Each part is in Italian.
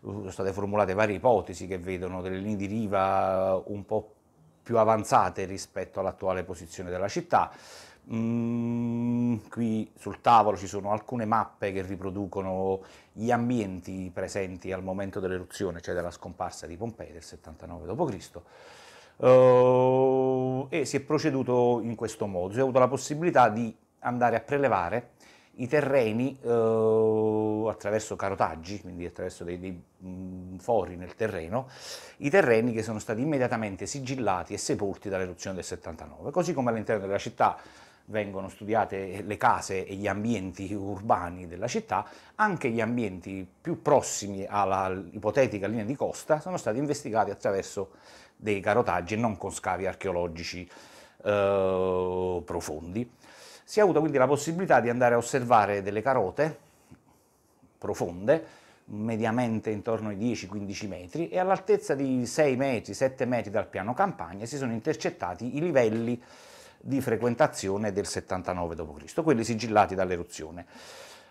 sono state formulate varie ipotesi che vedono delle linee di riva eh, un po' più avanzate rispetto all'attuale posizione della città. Mm, qui sul tavolo ci sono alcune mappe che riproducono gli ambienti presenti al momento dell'eruzione, cioè della scomparsa di Pompei del 79 d.C. Uh, e si è proceduto in questo modo. Si è avuto la possibilità di andare a prelevare i terreni uh, attraverso carotaggi, quindi attraverso dei, dei mh, mm, fori nel terreno, i terreni che sono stati immediatamente sigillati e sepolti dall'eruzione del 79, così come all'interno della città vengono studiate le case e gli ambienti urbani della città, anche gli ambienti più prossimi all'ipotetica linea di costa sono stati investigati attraverso dei carotaggi e non con scavi archeologici eh, profondi. Si è avuta quindi la possibilità di andare a osservare delle carote profonde, mediamente intorno ai 10-15 metri, e all'altezza di 6 metri, 7 metri dal piano campagna si sono intercettati i livelli di frequentazione del 79 d.C., quelli sigillati dall'eruzione.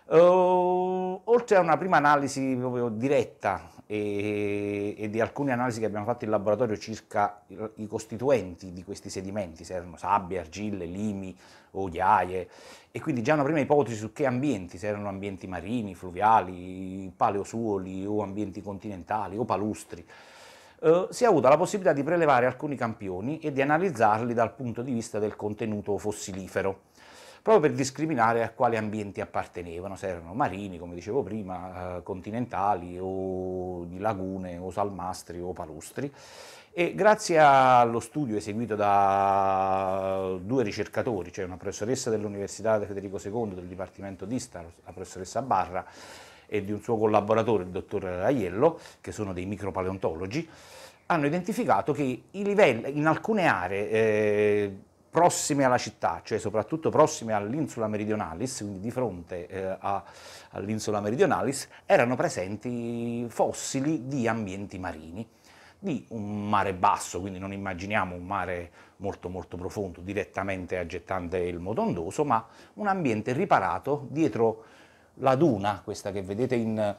Uh, oltre a una prima analisi proprio diretta e, e, di alcune analisi che abbiamo fatto in laboratorio circa i costituenti di questi sedimenti, se erano sabbie, argille, limi, o ghiaie, e quindi già una prima ipotesi su che ambienti, se erano ambienti marini, fluviali, paleosuoli o ambienti continentali o palustri. Uh, si è avuta la possibilità di prelevare alcuni campioni e di analizzarli dal punto di vista del contenuto fossilifero proprio per discriminare a quali ambienti appartenevano, se erano marini, come dicevo prima, eh, continentali o di lagune o salmastri o palustri. E grazie allo studio eseguito da due ricercatori, cioè una professoressa dell'Università Federico II del Dipartimento di Star, la professoressa Barra, e di un suo collaboratore, il dottor Aiello, che sono dei micropaleontologi, hanno identificato che i livelli in alcune aree eh, prossime alla città, cioè soprattutto prossime all'insula meridionalis, quindi di fronte eh, all'insula meridionalis, erano presenti fossili di ambienti marini, di un mare basso, quindi non immaginiamo un mare molto molto profondo, direttamente aggettante il motondoso, ma un ambiente riparato dietro la duna, questa che vedete in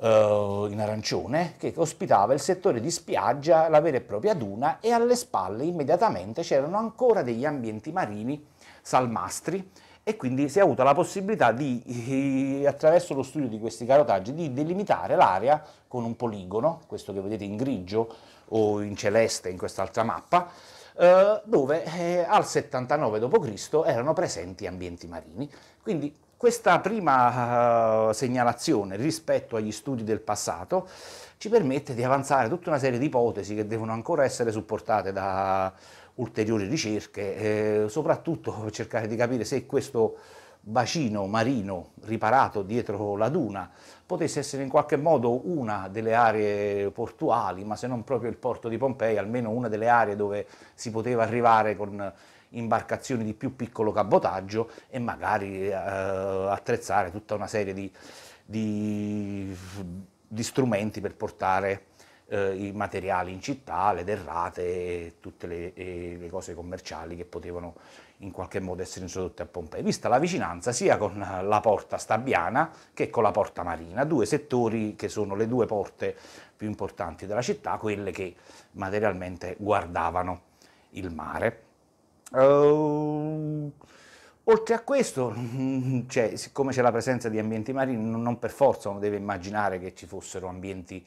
eh, in arancione che ospitava il settore di spiaggia, la vera e propria duna e alle spalle immediatamente c'erano ancora degli ambienti marini salmastri e quindi si è avuta la possibilità di, eh, attraverso lo studio di questi carotaggi, di delimitare l'area con un poligono, questo che vedete in grigio o in celeste in quest'altra mappa, eh, dove al 79 d.C. erano presenti ambienti marini. Quindi questa prima eh, segnalazione rispetto agli studi del passato ci permette di avanzare tutta una serie di ipotesi che devono ancora essere supportate da ulteriori ricerche, eh, soprattutto per cercare di capire se questo bacino marino riparato dietro la duna potesse essere in qualche modo una delle aree portuali, ma se non proprio il porto di Pompei, almeno una delle aree dove si poteva arrivare con imbarcazioni di più piccolo cabotaggio e magari eh, attrezzare tutta una serie di, di, di strumenti per portare eh, i materiali in città, le derrate e tutte le, e le, cose commerciali che potevano in qualche modo essere introdotte a Pompei, vista la vicinanza sia con la porta stabiana che con la porta Marina, due settori che sono le due porte più importanti della città, quelle che materialmente guardavano il mare. Uh, oltre a questo, cioè, siccome c'è la presenza di ambienti marini, non per forza uno deve immaginare che ci fossero ambienti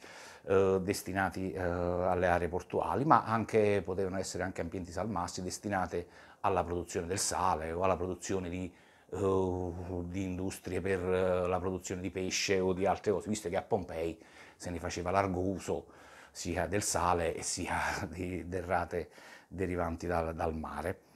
eh, destinati eh, alle aree portuali, ma anche, potevano essere anche ambienti salmassi destinati alla produzione del sale o alla produzione di, eh, di industrie per eh, la produzione di pesce o di altre cose, visto che a Pompei se ne faceva largo uso sia del sale sia di derrate derivanti dal, dal mare.